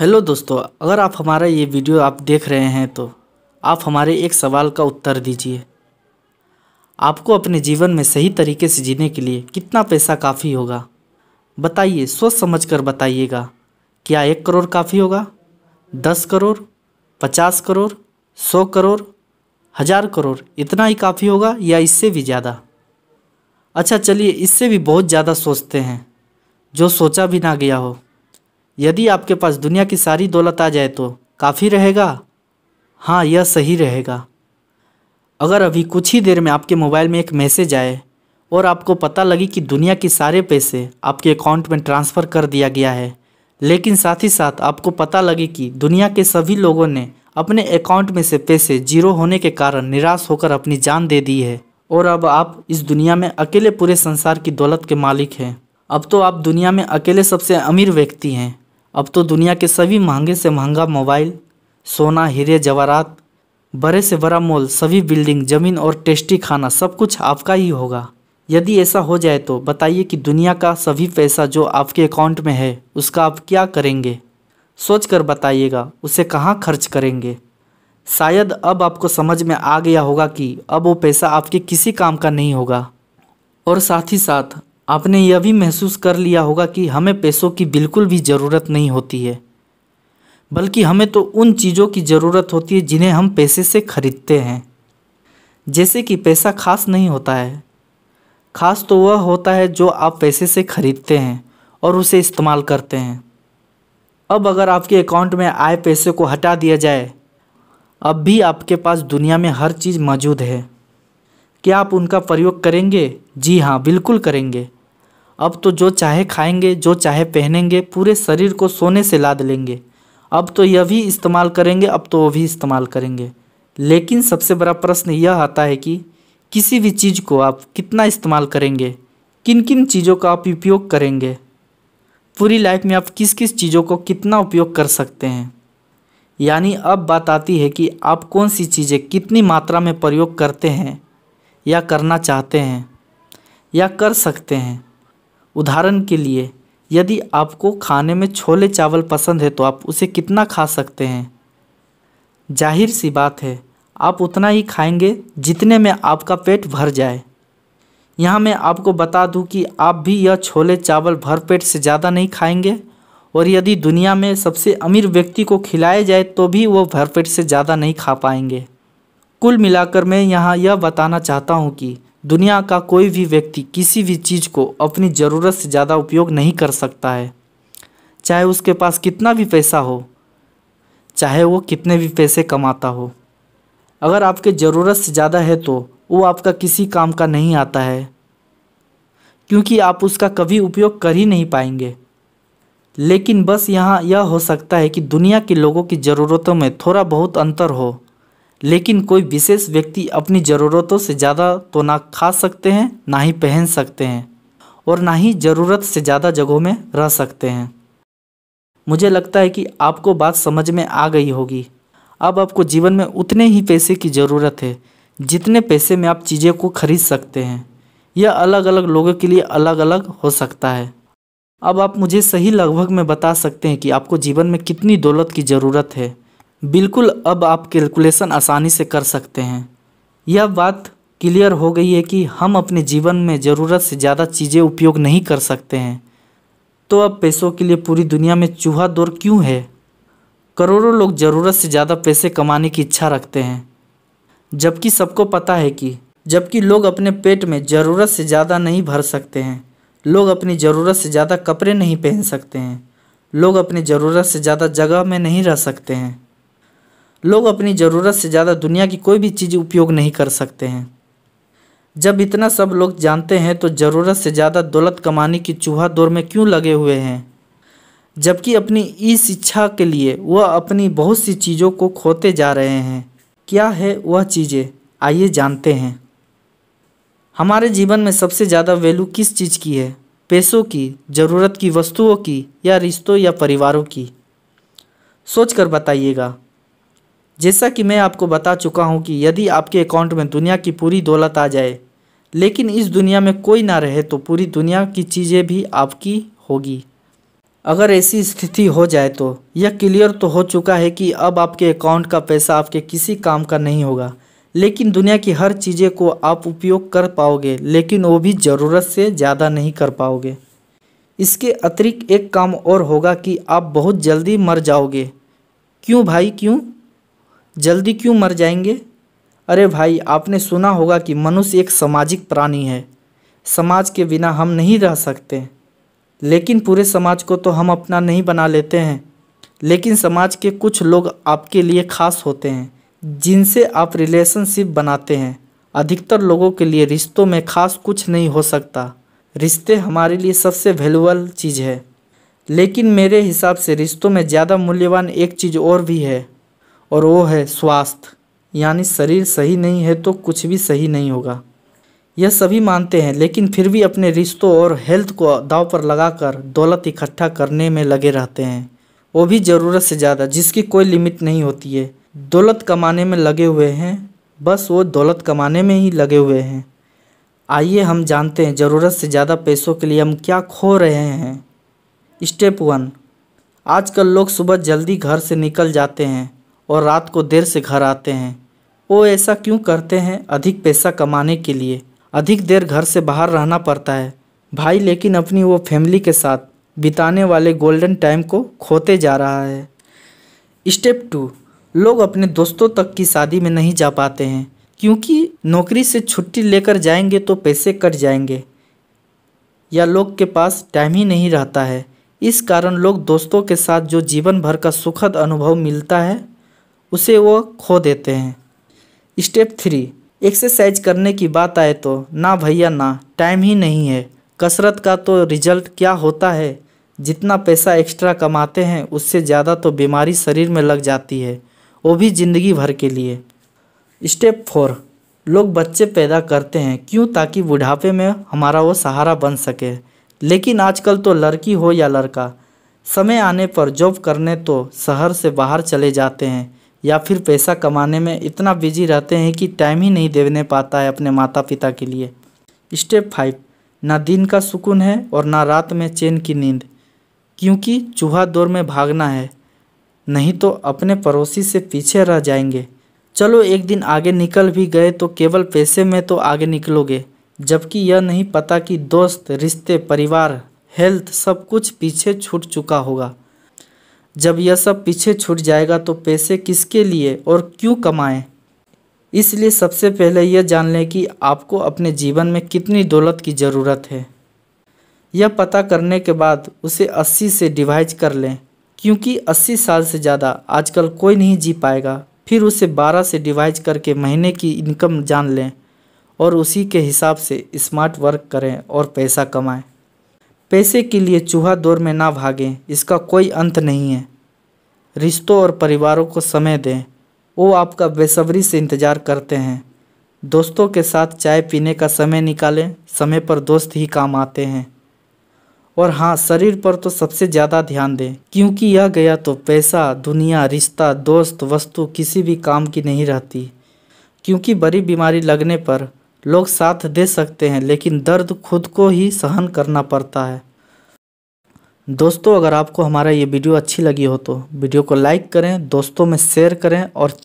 hello दोस्तों अगर आप हमारा ये वीडियो आप देख रहे हैं तो आप हमारे एक सवाल का उत्तर दीजिए आपको अपने जीवन में सही तरीके से जीने के लिए कितना पैसा काफ़ी होगा बताइए सोच समझ कर बताइएगा क्या एक करोड़ काफ़ी होगा दस करोड़ पचास करोड़ सौ करोड़ हज़ार करोड़ इतना ही काफ़ी होगा या इससे भी ज़्यादा अच्छा चलिए इससे भी बहुत ज़्यादा सोचते हैं जो सोचा भी ना गया हो यदि आपके पास दुनिया की सारी दौलत आ जाए तो काफ़ी रहेगा हाँ यह सही रहेगा अगर अभी कुछ ही देर में आपके मोबाइल में एक मैसेज आए और आपको पता लगे कि दुनिया के सारे पैसे आपके अकाउंट में ट्रांसफ़र कर दिया गया है लेकिन साथ ही साथ आपको पता लगे कि दुनिया के सभी लोगों ने अपने अकाउंट में से पैसे जीरो होने के कारण निराश होकर अपनी जान दे दी है और अब आप इस दुनिया में अकेले पूरे संसार की दौलत के मालिक हैं अब तो आप दुनिया में अकेले सबसे अमीर व्यक्ति हैं अब तो दुनिया के सभी महंगे से महंगा मोबाइल सोना हीरे जवारात बड़े से बड़ा मॉल सभी बिल्डिंग ज़मीन और टेस्टी खाना सब कुछ आपका ही होगा यदि ऐसा हो जाए तो बताइए कि दुनिया का सभी पैसा जो आपके अकाउंट में है उसका आप क्या करेंगे सोच कर बताइएगा उसे कहाँ खर्च करेंगे शायद अब आपको समझ में आ गया होगा कि अब वो पैसा आपके किसी काम का नहीं होगा और साथ ही साथ आपने यह भी महसूस कर लिया होगा कि हमें पैसों की बिल्कुल भी ज़रूरत नहीं होती है बल्कि हमें तो उन चीज़ों की ज़रूरत होती है जिन्हें हम पैसे से ख़रीदते हैं जैसे कि पैसा खास नहीं होता है खास तो वह होता है जो आप पैसे से ख़रीदते हैं और उसे इस्तेमाल करते हैं अब अगर आपके अकाउंट में आए पैसे को हटा दिया जाए अब भी आपके पास दुनिया में हर चीज़ मौजूद है क्या आप उनका प्रयोग करेंगे जी हाँ बिल्कुल करेंगे अब तो जो चाहे खाएंगे जो चाहे पहनेंगे पूरे शरीर को सोने से लाद लेंगे अब तो यह भी इस्तेमाल करेंगे अब तो वो भी इस्तेमाल करेंगे लेकिन सबसे बड़ा प्रश्न यह आता है कि किसी भी चीज़ को आप कितना इस्तेमाल करेंगे किन किन चीज़ों का आप उपयोग करेंगे पूरी लाइफ में आप किस किस चीज़ों को कितना उपयोग कर सकते हैं यानी अब बात आती है कि आप कौन सी चीज़ें कितनी मात्रा में प्रयोग करते हैं या करना चाहते हैं या कर सकते हैं उदाहरण के लिए यदि आपको खाने में छोले चावल पसंद है तो आप उसे कितना खा सकते हैं जाहिर सी बात है आप उतना ही खाएंगे जितने में आपका पेट भर जाए यहाँ मैं आपको बता दूँ कि आप भी यह छोले चावल भर पेट से ज़्यादा नहीं खाएंगे और यदि दुनिया में सबसे अमीर व्यक्ति को खिलाया जाए तो भी वो भर पेट से ज़्यादा नहीं खा पाएंगे कुल मिलाकर मैं यहाँ यह बताना चाहता हूँ कि दुनिया का कोई भी व्यक्ति किसी भी चीज़ को अपनी ज़रूरत से ज़्यादा उपयोग नहीं कर सकता है चाहे उसके पास कितना भी पैसा हो चाहे वो कितने भी पैसे कमाता हो अगर आपके ज़रूरत से ज़्यादा है तो वो आपका किसी काम का नहीं आता है क्योंकि आप उसका कभी उपयोग कर ही नहीं पाएंगे लेकिन बस यहाँ यह हो सकता है कि दुनिया के लोगों की ज़रूरतों में थोड़ा बहुत अंतर हो लेकिन कोई विशेष व्यक्ति अपनी ज़रूरतों से ज़्यादा तो ना खा सकते हैं ना ही पहन सकते हैं और ना ही ज़रूरत से ज़्यादा जगहों में रह सकते हैं मुझे लगता है कि आपको बात समझ में आ गई होगी अब आपको जीवन में उतने ही पैसे की ज़रूरत है जितने पैसे में आप चीज़ें को खरीद सकते हैं यह अलग अलग लोगों के लिए अलग अलग हो सकता है अब आप मुझे सही लगभग में बता सकते हैं कि आपको जीवन में कितनी दौलत की ज़रूरत है बिल्कुल अब आप कैलकुलेशन आसानी से कर सकते हैं यह बात क्लियर हो गई है कि हम अपने जीवन में ज़रूरत से ज़्यादा चीज़ें उपयोग नहीं कर सकते हैं तो अब पैसों के लिए पूरी दुनिया में चूहा दौर क्यों है करोड़ों लोग ज़रूरत से ज़्यादा पैसे कमाने की इच्छा रखते हैं जबकि सबको पता है कि जबकि लोग अपने पेट में ज़रूरत से ज़्यादा नहीं भर सकते हैं लोग अपनी ज़रूरत से ज़्यादा कपड़े नहीं पहन सकते हैं लोग अपनी ज़रूरत से ज़्यादा जगह में नहीं रह सकते हैं लोग अपनी ज़रूरत से ज़्यादा दुनिया की कोई भी चीज़ उपयोग नहीं कर सकते हैं जब इतना सब लोग जानते हैं तो ज़रूरत से ज़्यादा दौलत कमाने की चूहा दौर में क्यों लगे हुए हैं जबकि अपनी ई शिक्षा के लिए वह अपनी बहुत सी चीज़ों को खोते जा रहे हैं क्या है वह चीज़ें आइए जानते हैं हमारे जीवन में सबसे ज़्यादा वैल्यू किस चीज़ की है पैसों की ज़रूरत की वस्तुओं की या रिश्तों या परिवारों की सोच कर बताइएगा जैसा कि मैं आपको बता चुका हूँ कि यदि आपके अकाउंट में दुनिया की पूरी दौलत आ जाए लेकिन इस दुनिया में कोई ना रहे तो पूरी दुनिया की चीज़ें भी आपकी होगी अगर ऐसी स्थिति हो जाए तो यह क्लियर तो हो चुका है कि अब आपके अकाउंट का पैसा आपके किसी काम का नहीं होगा लेकिन दुनिया की हर चीज़ें को आप उपयोग कर पाओगे लेकिन वो भी ज़रूरत से ज़्यादा नहीं कर पाओगे इसके अतिरिक्त एक काम और होगा कि आप बहुत जल्दी मर जाओगे क्यों भाई क्यों जल्दी क्यों मर जाएंगे अरे भाई आपने सुना होगा कि मनुष्य एक सामाजिक प्राणी है समाज के बिना हम नहीं रह सकते लेकिन पूरे समाज को तो हम अपना नहीं बना लेते हैं लेकिन समाज के कुछ लोग आपके लिए खास होते हैं जिनसे आप रिलेशनशिप बनाते हैं अधिकतर लोगों के लिए रिश्तों में खास कुछ नहीं हो सकता रिश्ते हमारे लिए सबसे वैल्यूबल चीज़ है लेकिन मेरे हिसाब से रिश्तों में ज़्यादा मूल्यवान एक चीज़ और भी है और वो है स्वास्थ्य यानी शरीर सही नहीं है तो कुछ भी सही नहीं होगा यह सभी मानते हैं लेकिन फिर भी अपने रिश्तों और हेल्थ को दाव पर लगाकर दौलत इकट्ठा करने में लगे रहते हैं वो भी ज़रूरत से ज़्यादा जिसकी कोई लिमिट नहीं होती है दौलत कमाने में लगे हुए हैं बस वो दौलत कमाने में ही लगे हुए हैं आइए हम जानते हैं ज़रूरत से ज़्यादा पैसों के लिए हम क्या खो रहे हैं स्टेप वन आजकल लोग सुबह जल्दी घर से निकल जाते हैं और रात को देर से घर आते हैं वो ऐसा क्यों करते हैं अधिक पैसा कमाने के लिए अधिक देर घर से बाहर रहना पड़ता है भाई लेकिन अपनी वो फैमिली के साथ बिताने वाले गोल्डन टाइम को खोते जा रहा है स्टेप टू लोग अपने दोस्तों तक की शादी में नहीं जा पाते हैं क्योंकि नौकरी से छुट्टी लेकर जाएंगे तो पैसे कट जाएंगे या लोग के पास टाइम ही नहीं रहता है इस कारण लोग दोस्तों के साथ जो जीवन भर का सुखद अनुभव मिलता है उसे वो खो देते हैं स्टेप थ्री एक्सरसाइज करने की बात आए तो ना भैया ना टाइम ही नहीं है कसरत का तो रिजल्ट क्या होता है जितना पैसा एक्स्ट्रा कमाते हैं उससे ज़्यादा तो बीमारी शरीर में लग जाती है वो भी ज़िंदगी भर के लिए स्टेप फोर लोग बच्चे पैदा करते हैं क्यों ताकि बुढ़ापे में हमारा वो सहारा बन सके लेकिन आजकल तो लड़की हो या लड़का समय आने पर जॉब करने तो शहर से बाहर चले जाते हैं या फिर पैसा कमाने में इतना बिजी रहते हैं कि टाइम ही नहीं देने पाता है अपने माता पिता के लिए स्टेप फाइव ना दिन का सुकून है और ना रात में चैन की नींद क्योंकि चूहा दौर में भागना है नहीं तो अपने पड़ोसी से पीछे रह जाएंगे चलो एक दिन आगे निकल भी गए तो केवल पैसे में तो आगे निकलोगे जबकि यह नहीं पता कि दोस्त रिश्ते परिवार हेल्थ सब कुछ पीछे छूट चुका होगा जब यह सब पीछे छूट जाएगा तो पैसे किसके लिए और क्यों कमाएं इसलिए सबसे पहले यह जान लें कि आपको अपने जीवन में कितनी दौलत की ज़रूरत है यह पता करने के बाद उसे 80 से डिवाइड कर लें क्योंकि 80 साल से ज़्यादा आजकल कोई नहीं जी पाएगा फिर उसे 12 से डिवाइड करके महीने की इनकम जान लें और उसी के हिसाब से स्मार्ट वर्क करें और पैसा कमाएं पैसे के लिए चूहा दौर में ना भागें इसका कोई अंत नहीं है रिश्तों और परिवारों को समय दें वो आपका बेसब्री से इंतज़ार करते हैं दोस्तों के साथ चाय पीने का समय निकालें समय पर दोस्त ही काम आते हैं और हाँ शरीर पर तो सबसे ज़्यादा ध्यान दें क्योंकि यह गया तो पैसा दुनिया रिश्ता दोस्त वस्तु किसी भी काम की नहीं रहती क्योंकि बड़ी बीमारी लगने पर लोग साथ दे सकते हैं लेकिन दर्द खुद को ही सहन करना पड़ता है दोस्तों अगर आपको हमारा ये वीडियो अच्छी लगी हो तो वीडियो को लाइक करें दोस्तों में शेयर करें और